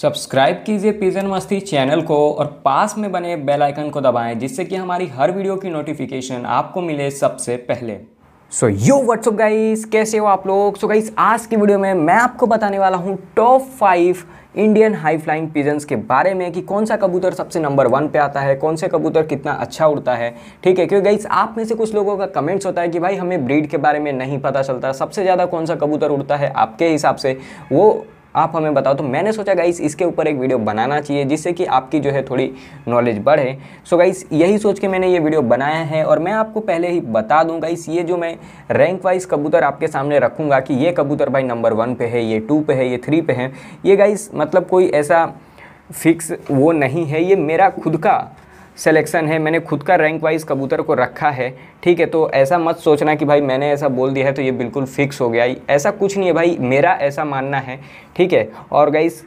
subscribe कीजिए pigeon मस्ती channel को और पास में बने बेल आइकन को दबाएं जिससे कि हमारी हर वीडियो की नोटिफिकेशन आपको मिले सबसे पहले सो यो व्हाट्सअप गाइस कैसे हो आप लोग सो गाइस आज की वीडियो में मैं आपको बताने वाला हूँ top five Indian high flying pigeons के बारे में कि कौन सा कबूतर सबसे नंबर वन पे आता है कौन से कबूतर कितना अच्छा उड़ता है ठीक है क्योंकि गाइस आप में से कुछ लोगों का कमेंट्स होता है कि भाई हमें ब्रीड के बारे में नहीं पता चलता सबसे ज़्यादा कौन सा कबूतर उड़ता है आपके हिसाब से वो आप हमें बताओ तो मैंने सोचा गाइस इसके ऊपर एक वीडियो बनाना चाहिए जिससे कि आपकी जो है थोड़ी नॉलेज बढ़े सो गाइस यही सोच के मैंने ये वीडियो बनाया है और मैं आपको पहले ही बता दूँ गाइस ये जो मैं रैंक वाइज कबूतर आपके सामने रखूँगा कि ये कबूतर भाई नंबर वन पे है ये टू पे है ये थ्री पे है ये गाइस मतलब कोई ऐसा फिक्स वो नहीं है ये मेरा खुद का सेलेक्शन है मैंने खुद का रैंक वाइज कबूतर को रखा है ठीक है तो ऐसा मत सोचना कि भाई मैंने ऐसा बोल दिया है तो ये बिल्कुल फिक्स हो गया ऐसा कुछ नहीं है भाई मेरा ऐसा मानना है ठीक है और गाइस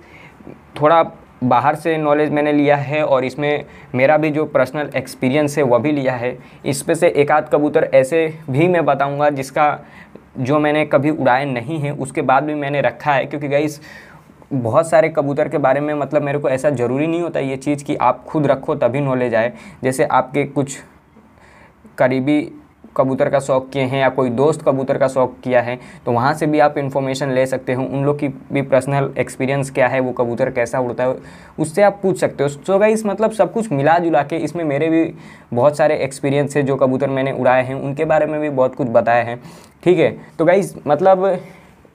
थोड़ा बाहर से नॉलेज मैंने लिया है और इसमें मेरा भी जो पर्सनल एक्सपीरियंस है वह भी लिया है इस से एक आध कबूतर ऐसे भी मैं बताऊँगा जिसका जो मैंने कभी उड़ाए नहीं है उसके बाद भी मैंने रखा है क्योंकि गाइस बहुत सारे कबूतर के बारे में मतलब मेरे को ऐसा ज़रूरी नहीं होता ये चीज़ कि आप खुद रखो तभी नॉलेज आए जैसे आपके कुछ करीबी कबूतर का शौक़ किए हैं या कोई दोस्त कबूतर का शौक़ किया है तो वहाँ से भी आप इन्फॉर्मेशन ले सकते हो उन लोग की भी पर्सनल एक्सपीरियंस क्या है वो कबूतर कैसा उड़ता है उससे आप पूछ सकते हो सो गाइस मतलब सब कुछ मिला जुला के इसमें मेरे भी बहुत सारे एक्सपीरियंस है जो कबूतर मैंने उड़ाए हैं उनके बारे में भी बहुत कुछ बताया है ठीक है तो गाइज़ मतलब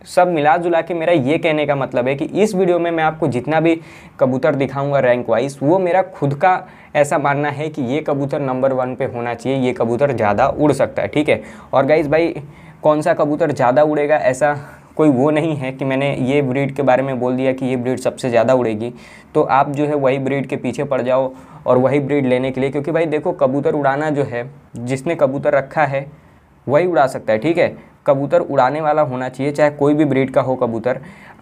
सब मिला जुला के मेरा ये कहने का मतलब है कि इस वीडियो में मैं आपको जितना भी कबूतर दिखाऊंगा रैंक वाइज वो मेरा खुद का ऐसा मानना है कि ये कबूतर नंबर वन पे होना चाहिए ये कबूतर ज़्यादा उड़ सकता है ठीक है और गाइज भाई कौन सा कबूतर ज़्यादा उड़ेगा ऐसा कोई वो नहीं है कि मैंने ये ब्रीड के बारे में बोल दिया कि ये ब्रीड सबसे ज़्यादा उड़ेगी तो आप जो है वही ब्रीड के पीछे पड़ जाओ और वही ब्रीड लेने के लिए क्योंकि भाई देखो कबूतर उड़ाना जो है जिसने कबूतर रखा है वही उड़ा सकता है ठीक है कबूतर उड़ाने वाला होना चाहिए चाहे कोई भी ब्रीड का हो कबूतर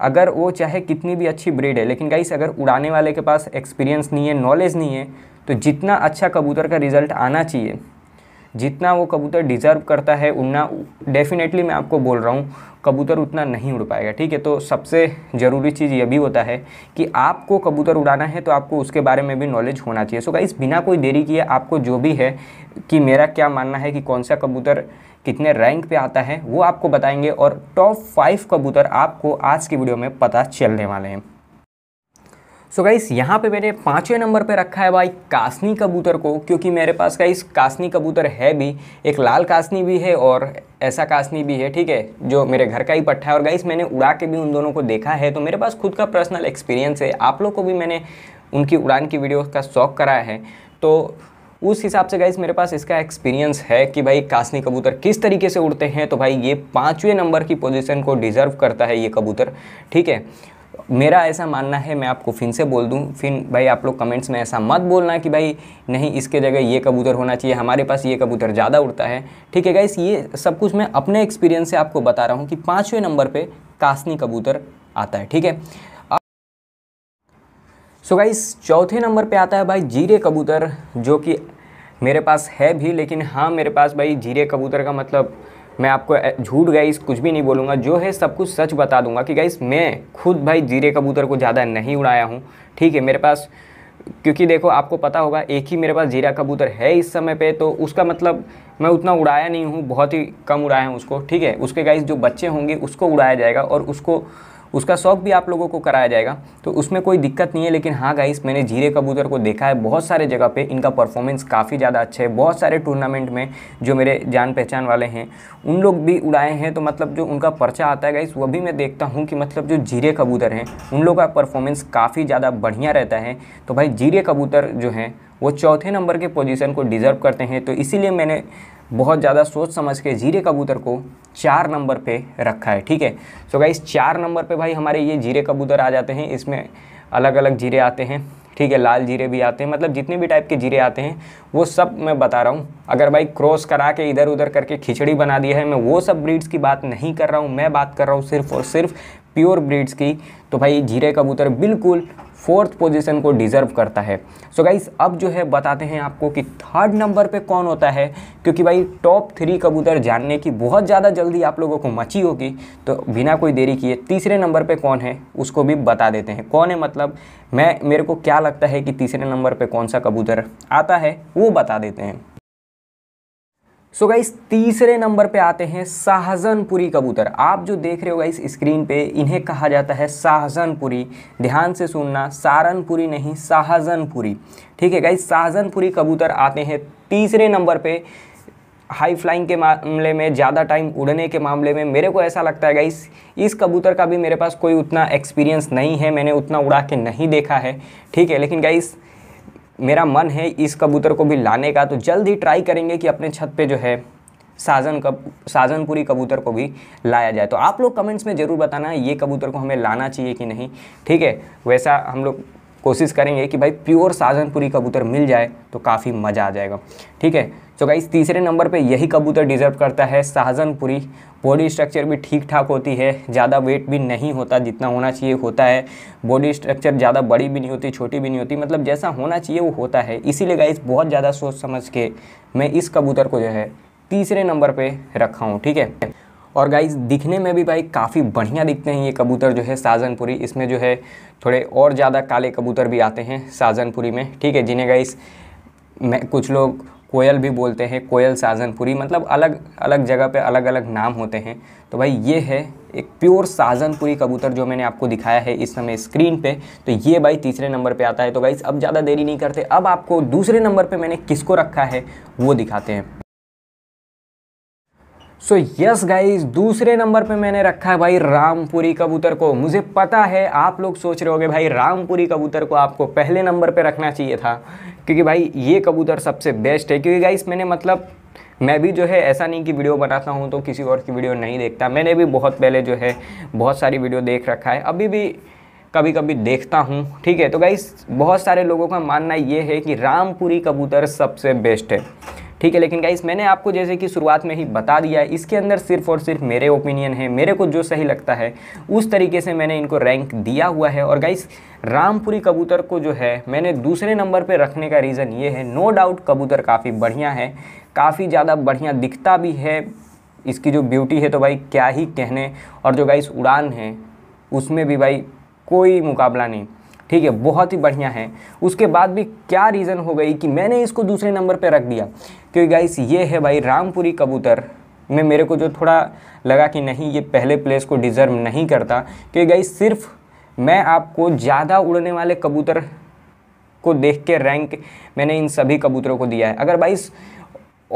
अगर वो चाहे कितनी भी अच्छी ब्रीड है लेकिन गाइस अगर उड़ाने वाले के पास एक्सपीरियंस नहीं है नॉलेज नहीं है तो जितना अच्छा कबूतर का रिज़ल्ट आना चाहिए जितना वो कबूतर डिज़र्व करता है उतना डेफिनेटली मैं आपको बोल रहा हूँ कबूतर उतना नहीं उड़ पाएगा ठीक है तो सबसे ज़रूरी चीज़ यह भी होता है कि आपको कबूतर उड़ाना है तो आपको उसके बारे में भी नॉलेज होना चाहिए सो गाइस बिना कोई देरी किए आपको जो भी है कि मेरा क्या मानना है कि कौन सा कबूतर कितने रैंक पे आता है वो आपको बताएंगे और टॉप फाइव कबूतर आपको आज की वीडियो में पता चलने वाले हैं सो गाइस यहाँ पे मैंने पाँचवें नंबर पे रखा है भाई कासनी कबूतर को क्योंकि मेरे पास गाइस कासनी कबूतर है भी एक लाल कासनी भी है और ऐसा कासनी भी है ठीक है जो मेरे घर का ही पट्टा है और गाइस मैंने उड़ा के भी उन दोनों को देखा है तो मेरे पास खुद का पर्सनल एक्सपीरियंस है आप लोग को भी मैंने उनकी उड़ान की वीडियो का शौक कराया है तो उस हिसाब से गाइज मेरे पास इसका एक्सपीरियंस है कि भाई कासनी कबूतर किस तरीके से उड़ते हैं तो भाई ये पाँचवें नंबर की पोजिशन को डिज़र्व करता है ये कबूतर ठीक है मेरा ऐसा मानना है मैं आपको फिन से बोल दूं फिन भाई आप लोग कमेंट्स में ऐसा मत बोलना कि भाई नहीं इसके जगह ये कबूतर होना चाहिए हमारे पास ये कबूतर ज़्यादा उड़ता है ठीक है गाइस ये सब कुछ मैं अपने एक्सपीरियंस से आपको बता रहा हूँ कि पाँचवें नंबर पर कासनी कबूतर आता है ठीक है सो गाइस चौथे नंबर पे आता है भाई जीरे कबूतर जो कि मेरे पास है भी लेकिन हाँ मेरे पास भाई जीरे कबूतर का मतलब मैं आपको झूठ गाइस कुछ भी नहीं बोलूँगा जो है सब कुछ सच बता दूंगा कि गाइस मैं खुद भाई जीरे कबूतर को ज़्यादा नहीं उड़ाया हूँ ठीक है मेरे पास क्योंकि देखो आपको पता होगा एक ही मेरे पास जीरा कबूतर है इस समय पे तो उसका मतलब मैं उतना उड़ाया नहीं हूँ बहुत ही कम उड़ाया हूँ उसको ठीक है उसके गाइस जो बच्चे होंगे उसको उड़ाया जाएगा और उसको उसका शौक भी आप लोगों को कराया जाएगा तो उसमें कोई दिक्कत नहीं है लेकिन हाँ गाइस मैंने जीरे कबूतर को देखा है बहुत सारे जगह पे इनका परफॉर्मेंस काफ़ी ज़्यादा अच्छा है बहुत सारे टूर्नामेंट में जो मेरे जान पहचान वाले हैं उन लोग भी उड़ाए हैं तो मतलब जो उनका पर्चा आता है गाइस वो भी मैं देखता हूँ कि मतलब जो जीरे कबूतर हैं उन लोगों का परफॉर्मेंस काफ़ी ज़्यादा बढ़िया रहता है तो भाई जीरे कबूतर जो हैं वो चौथे नंबर के पोजीशन को डिज़र्व करते हैं तो इसीलिए मैंने बहुत ज़्यादा सोच समझ के जीरे कबूतर को चार नंबर पे रखा है ठीक है सो गाइस चार नंबर पे भाई हमारे ये जीरे कबूतर आ जाते हैं इसमें अलग अलग जीरे आते हैं ठीक है लाल जीरे भी आते हैं मतलब जितने भी टाइप के जीरे आते हैं वो सब मैं बता रहा हूँ अगर भाई क्रॉस करा के इधर उधर करके खिचड़ी बना दिया है मैं वो सब ब्रीड्स की बात नहीं कर रहा हूँ मैं बात कर रहा हूँ सिर्फ और सिर्फ प्योर ब्रीड्स की तो भाई जीरे कबूतर बिल्कुल फोर्थ पोजीशन को डिज़र्व करता है सो so गाइस अब जो है बताते हैं आपको कि थर्ड नंबर पे कौन होता है क्योंकि भाई टॉप थ्री कबूतर जानने की बहुत ज़्यादा जल्दी आप लोगों को मची होगी तो बिना कोई देरी किए तीसरे नंबर पे कौन है उसको भी बता देते हैं कौन है मतलब मैं मेरे को क्या लगता है कि तीसरे नंबर पर कौन सा कबूतर आता है वो बता देते हैं सो so गाइस तीसरे नंबर पे आते हैं शाहजनपुरी कबूतर आप जो देख रहे हो गाइस स्क्रीन पे इन्हें कहा जाता है शाहजनपुरी ध्यान से सुनना सारनपुरी नहीं शाहजनपुरी ठीक है गाइस शाहजनपुरी कबूतर आते हैं तीसरे नंबर पे हाई फ्लाइंग के मामले में ज़्यादा टाइम उड़ने के मामले में मेरे को ऐसा लगता है गाइस इस कबूतर का भी मेरे पास कोई उतना एक्सपीरियंस नहीं है मैंने उतना उड़ा के नहीं देखा है ठीक है लेकिन गाइस मेरा मन है इस कबूतर को भी लाने का तो जल्द ही ट्राई करेंगे कि अपने छत पे जो है साजन कब साजनपुरी कबूतर को भी लाया जाए तो आप लोग कमेंट्स में ज़रूर बताना ये कबूतर को हमें लाना चाहिए कि नहीं ठीक है वैसा हम लोग कोशिश करेंगे कि भाई प्योर साजनपुरी कबूतर मिल जाए तो काफ़ी मज़ा आ जाएगा ठीक है तो गाइस तीसरे नंबर पे यही कबूतर डिजर्व करता है साजनपुरी बॉडी स्ट्रक्चर भी ठीक ठाक होती है ज़्यादा वेट भी नहीं होता जितना होना चाहिए होता है बॉडी स्ट्रक्चर ज़्यादा बड़ी भी नहीं होती छोटी भी नहीं होती मतलब जैसा होना चाहिए वो होता है इसीलिए गाइस बहुत ज़्यादा सोच समझ के मैं इस कबूतर को जो है तीसरे नंबर पर रखा हूँ ठीक है और गाइज दिखने में भी भाई काफ़ी बढ़िया दिखते हैं ये कबूतर जो है साजनपुरी इसमें जो है थोड़े और ज़्यादा काले कबूतर भी आते हैं साजनपुरी में ठीक है जिन्हें गाइज मैं कुछ लोग कोयल भी बोलते हैं कोयल साजनपुरी मतलब अलग अलग जगह पे अलग अलग नाम होते हैं तो भाई ये है एक प्योर साजनपुरी कबूतर जो मैंने आपको दिखाया है इस समय स्क्रीन पे तो ये भाई तीसरे नंबर पे आता है तो भाई अब ज़्यादा देरी नहीं करते अब आपको दूसरे नंबर पे मैंने किसको रखा है वो दिखाते हैं सो यस गाइज दूसरे नंबर पे मैंने रखा है भाई रामपुरी कबूतर को मुझे पता है आप लोग सोच रहे होगे भाई रामपुरी कबूतर को आपको पहले नंबर पे रखना चाहिए था क्योंकि भाई ये कबूतर सबसे बेस्ट है क्योंकि गाइज मैंने मतलब मैं भी जो है ऐसा नहीं कि वीडियो बनाता हूँ तो किसी और की वीडियो नहीं देखता मैंने भी बहुत पहले जो है बहुत सारी वीडियो देख रखा है अभी भी कभी कभी देखता हूँ ठीक है तो गाइस बहुत सारे लोगों का मानना ये है कि रामपुरी कबूतर सबसे बेस्ट है ठीक है लेकिन गाइस मैंने आपको जैसे कि शुरुआत में ही बता दिया है इसके अंदर सिर्फ और सिर्फ मेरे ओपिनियन है मेरे को जो सही लगता है उस तरीके से मैंने इनको रैंक दिया हुआ है और गाइस रामपुरी कबूतर को जो है मैंने दूसरे नंबर पर रखने का रीज़न ये है नो डाउट कबूतर काफ़ी बढ़िया है काफ़ी ज़्यादा बढ़िया दिखता भी है इसकी जो ब्यूटी है तो भाई क्या ही कहने और जो गाइस उड़ान है उसमें भी भाई कोई मुकाबला नहीं ठीक है बहुत ही बढ़िया है उसके बाद भी क्या रीज़न हो गई कि मैंने इसको दूसरे नंबर पर रख दिया क्योंकि गाइस ये है भाई रामपुरी कबूतर में मेरे को जो थोड़ा लगा कि नहीं ये पहले प्लेस को डिज़र्व नहीं करता क्योंकि गाइस सिर्फ मैं आपको ज़्यादा उड़ने वाले कबूतर को देख के रैंक मैंने इन सभी कबूतरों को दिया है अगर बाइस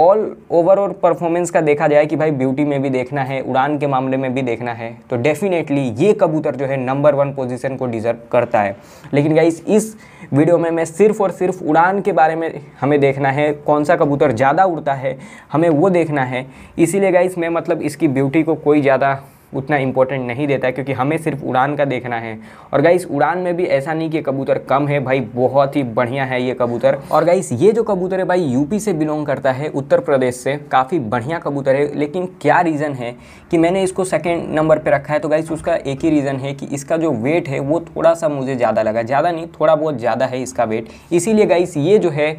ऑल ओवरऑल परफॉर्मेंस का देखा जाए कि भाई ब्यूटी में भी देखना है उड़ान के मामले में भी देखना है तो डेफिनेटली ये कबूतर जो है नंबर वन पोजीशन को डिजर्व करता है लेकिन गाइस इस वीडियो में मैं सिर्फ और सिर्फ उड़ान के बारे में हमें देखना है कौन सा कबूतर ज़्यादा उड़ता है हमें वो देखना है इसीलिए गाइस मैं मतलब इसकी ब्यूटी को कोई ज़्यादा उतना इंपॉर्टेंट नहीं देता है क्योंकि हमें सिर्फ उड़ान का देखना है और गाइस उड़ान में भी ऐसा नहीं कि कबूतर कम है भाई बहुत ही बढ़िया है ये कबूतर और गाइस ये जो कबूतर है भाई यूपी से बिलोंग करता है उत्तर प्रदेश से काफ़ी बढ़िया कबूतर है लेकिन क्या रीज़न है कि मैंने इसको सेकेंड नंबर पर रखा है तो गाइस उसका एक ही रीज़न है कि इसका जो वेट है वो थोड़ा सा मुझे ज़्यादा लगा ज़्यादा नहीं थोड़ा बहुत ज़्यादा है इसका वेट इसीलिए गाइस ये जो है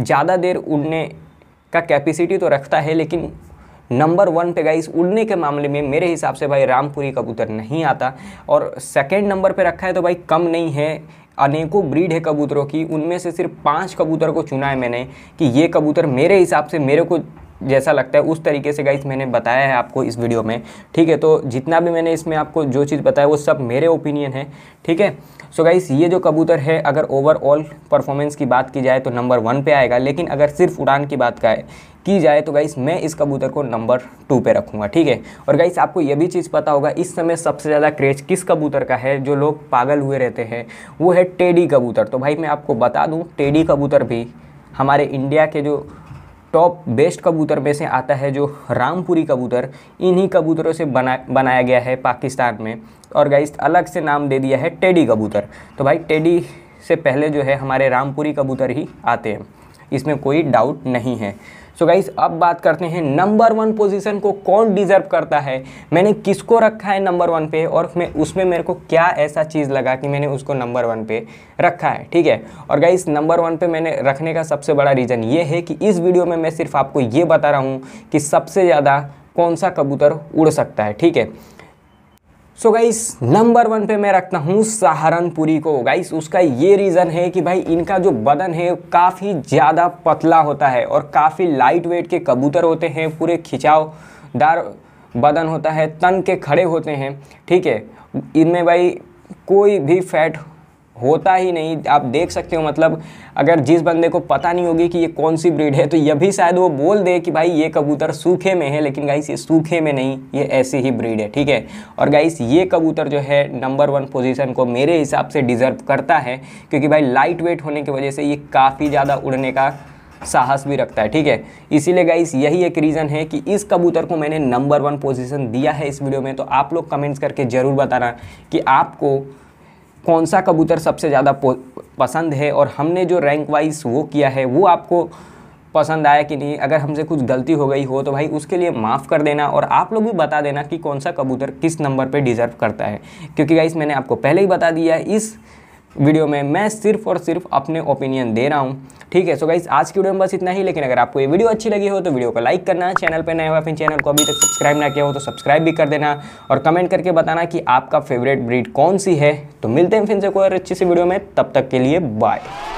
ज़्यादा देर उड़ने का कैपेसिटी तो रखता है लेकिन नंबर वन पे गाइस उड़ने के मामले में मेरे हिसाब से भाई रामपुरी कबूतर नहीं आता और सेकेंड नंबर पर रखा है तो भाई कम नहीं है अनेकों ब्रीड है कबूतरों की उनमें से सिर्फ पांच कबूतर को चुना है मैंने कि ये कबूतर मेरे हिसाब से मेरे को जैसा लगता है उस तरीके से गाइस मैंने बताया है आपको इस वीडियो में ठीक है तो जितना भी मैंने इसमें आपको जो चीज़ बताया वो सब मेरे ओपिनियन है ठीक है सो गाइस ये जो कबूतर है अगर ओवरऑल परफॉर्मेंस की बात की जाए तो नंबर वन पे आएगा लेकिन अगर सिर्फ उड़ान की बात का है की जाए तो गाइस मैं इस कबूतर को नंबर टू पे रखूँगा ठीक है और गाइस आपको ये भी चीज़ पता होगा इस समय सबसे ज़्यादा क्रेज किस कबूतर का है जो लोग पागल हुए रहते हैं वो है टेडी कबूतर तो भाई मैं आपको बता दूँ टेडी कबूतर भी हमारे इंडिया के जो टॉप बेस्ट कबूतर में से आता है जो रामपुरी कबूतर इन्हीं कबूतरों से बना बनाया गया है पाकिस्तान में और गाइस अलग से नाम दे दिया है टेडी कबूतर तो भाई टेडी से पहले जो है हमारे रामपुरी कबूतर ही आते हैं इसमें कोई डाउट नहीं है सो so गाइस अब बात करते हैं नंबर वन पोजीशन को कौन डिजर्व करता है मैंने किसको रखा है नंबर वन पे और मैं उसमें मेरे को क्या ऐसा चीज़ लगा कि मैंने उसको नंबर वन पे रखा है ठीक है और गाइस नंबर वन पे मैंने रखने का सबसे बड़ा रीज़न ये है कि इस वीडियो में मैं सिर्फ आपको ये बता रहा हूँ कि सबसे ज़्यादा कौन सा कबूतर उड़ सकता है ठीक है सो गाइस नंबर वन पे मैं रखता हूँ सहारनपुरी को गाइस उसका ये रीज़न है कि भाई इनका जो बदन है काफ़ी ज़्यादा पतला होता है और काफ़ी लाइट वेट के कबूतर होते हैं पूरे खिंचावदार बदन होता है तन के खड़े होते हैं ठीक है इनमें भाई कोई भी फैट होता ही नहीं आप देख सकते हो मतलब अगर जिस बंदे को पता नहीं होगी कि ये कौन सी ब्रीड है तो यह भी शायद वो बोल दे कि भाई ये कबूतर सूखे में है लेकिन गाइस ये सूखे में नहीं ये ऐसी ही ब्रीड है ठीक है और गाइस ये कबूतर जो है नंबर वन पोजीशन को मेरे हिसाब से डिज़र्व करता है क्योंकि भाई लाइट वेट होने की वजह से ये काफ़ी ज़्यादा उड़ने का साहस भी रखता है ठीक है इसीलिए गाइस यही एक रीज़न है कि इस कबूतर को मैंने नंबर वन पोजिशन दिया है इस वीडियो में तो आप लोग कमेंट्स करके ज़रूर बताना कि आपको कौन सा कबूतर सबसे ज़्यादा पसंद है और हमने जो रैंक वाइज वो किया है वो आपको पसंद आया कि नहीं अगर हमसे कुछ गलती हो गई हो तो भाई उसके लिए माफ़ कर देना और आप लोग भी बता देना कि कौन सा कबूतर किस नंबर पे डिज़र्व करता है क्योंकि गाइस मैंने आपको पहले ही बता दिया इस वीडियो में मैं सिर्फ और सिर्फ अपने ओपिनियन दे रहा हूँ ठीक है सो गाइज आज की वीडियो में बस इतना ही लेकिन अगर आपको ये वीडियो अच्छी लगी हो तो वीडियो को लाइक करना चैनल पर नया हुआ फिर चैनल को अभी तक सब्सक्राइब ना किया हो तो सब्सक्राइब भी कर देना और कमेंट करके बताना कि आपका फेवरेट ब्रीड कौन सी है तो मिलते हैं फिर से कोई अच्छी सी वीडियो में तब तक के लिए बाय